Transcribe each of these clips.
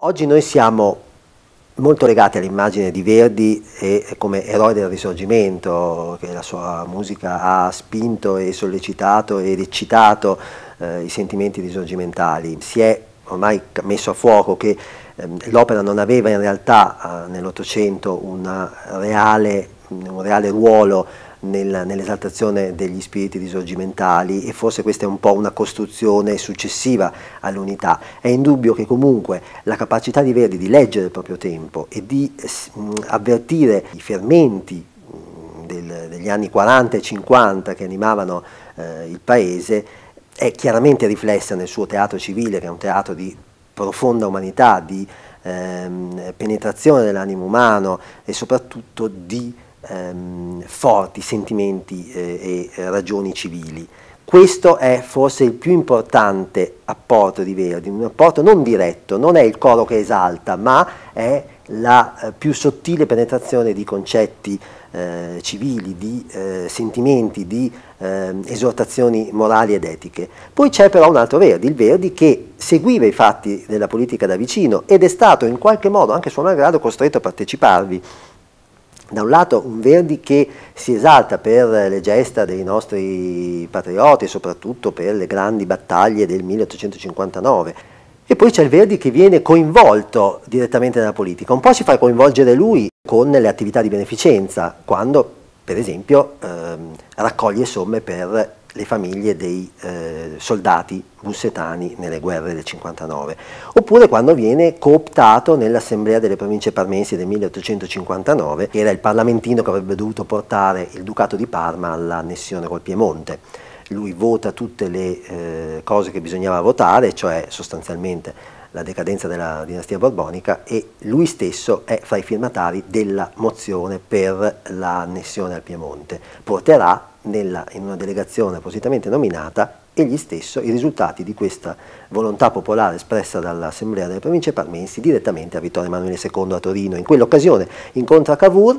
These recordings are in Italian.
Oggi noi siamo molto legati all'immagine di Verdi e come eroe del risorgimento che la sua musica ha spinto e sollecitato ed eccitato eh, i sentimenti risorgimentali. Si è ormai messo a fuoco che ehm, l'opera non aveva in realtà eh, nell'Ottocento un reale ruolo nel, nell'esaltazione degli spiriti risorgimentali e forse questa è un po' una costruzione successiva all'unità. È indubbio che comunque la capacità di Verdi di leggere il proprio tempo e di mh, avvertire i fermenti mh, del, degli anni 40 e 50 che animavano eh, il paese è chiaramente riflessa nel suo teatro civile, che è un teatro di profonda umanità, di ehm, penetrazione dell'animo umano e soprattutto di ehm, forti sentimenti eh, e eh, ragioni civili. Questo è forse il più importante apporto di Verdi, un apporto non diretto, non è il coro che esalta, ma è la eh, più sottile penetrazione di concetti eh, civili, di eh, sentimenti, di eh, esortazioni morali ed etiche. Poi c'è però un altro Verdi, il Verdi che seguiva i fatti della politica da vicino ed è stato in qualche modo, anche suo malgrado, costretto a parteciparvi da un lato un Verdi che si esalta per le gesta dei nostri patrioti, soprattutto per le grandi battaglie del 1859, e poi c'è il Verdi che viene coinvolto direttamente nella politica, un po' si fa coinvolgere lui con le attività di beneficenza, quando per esempio ehm, raccoglie somme per le famiglie dei eh, soldati bussetani nelle guerre del 59, oppure quando viene cooptato nell'assemblea delle province parmensi del 1859, che era il parlamentino che avrebbe dovuto portare il ducato di Parma all'annessione col Piemonte. Lui vota tutte le eh, cose che bisognava votare, cioè sostanzialmente la decadenza della dinastia borbonica e lui stesso è fra i firmatari della mozione per l'annessione al Piemonte. Porterà nella, in una delegazione appositamente nominata egli stesso i risultati di questa volontà popolare espressa dall'Assemblea delle Province Parmensi direttamente a Vittorio Emanuele II a Torino. In quell'occasione incontra Cavour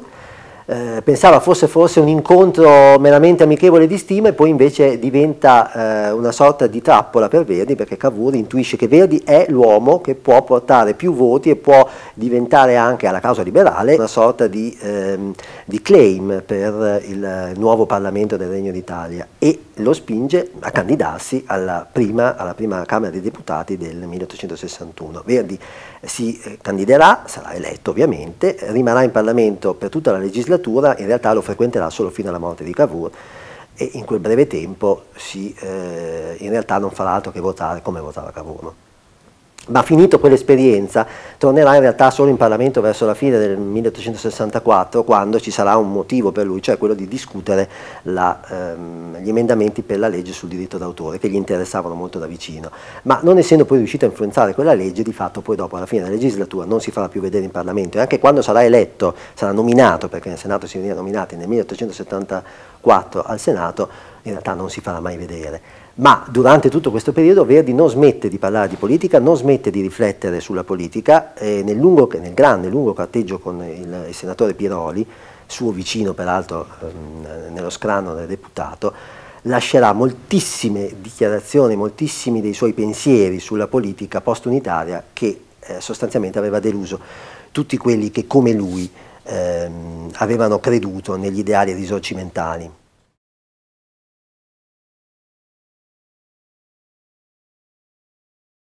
eh, pensava fosse forse un incontro meramente amichevole di stima e poi invece diventa eh, una sorta di trappola per Verdi perché Cavour intuisce che Verdi è l'uomo che può portare più voti e può diventare anche alla causa liberale una sorta di, ehm, di claim per il nuovo Parlamento del Regno d'Italia e lo spinge a candidarsi alla prima, alla prima, Camera dei Deputati del 1861. Verdi eh, si eh, candiderà, sarà eletto ovviamente, rimarrà in Parlamento per tutta la legislatura, in realtà lo frequenterà solo fino alla morte di Cavour e in quel breve tempo si, eh, in realtà non farà altro che votare come votava Cavour. No? ma finito quell'esperienza tornerà in realtà solo in Parlamento verso la fine del 1864 quando ci sarà un motivo per lui, cioè quello di discutere la, ehm, gli emendamenti per la legge sul diritto d'autore che gli interessavano molto da vicino, ma non essendo poi riuscito a influenzare quella legge di fatto poi dopo alla fine della legislatura non si farà più vedere in Parlamento e anche quando sarà eletto, sarà nominato perché nel Senato si veniva nominati nel 1874 al Senato in realtà non si farà mai vedere, ma durante tutto questo periodo Verdi non smette di parlare di politica, non smette di riflettere sulla politica, e nel, lungo, nel grande, lungo carteggio con il, il senatore Piroli, suo vicino peraltro ehm, nello scranno del deputato, lascerà moltissime dichiarazioni, moltissimi dei suoi pensieri sulla politica post-unitaria che eh, sostanzialmente aveva deluso tutti quelli che come lui ehm, avevano creduto negli ideali risorgimentali.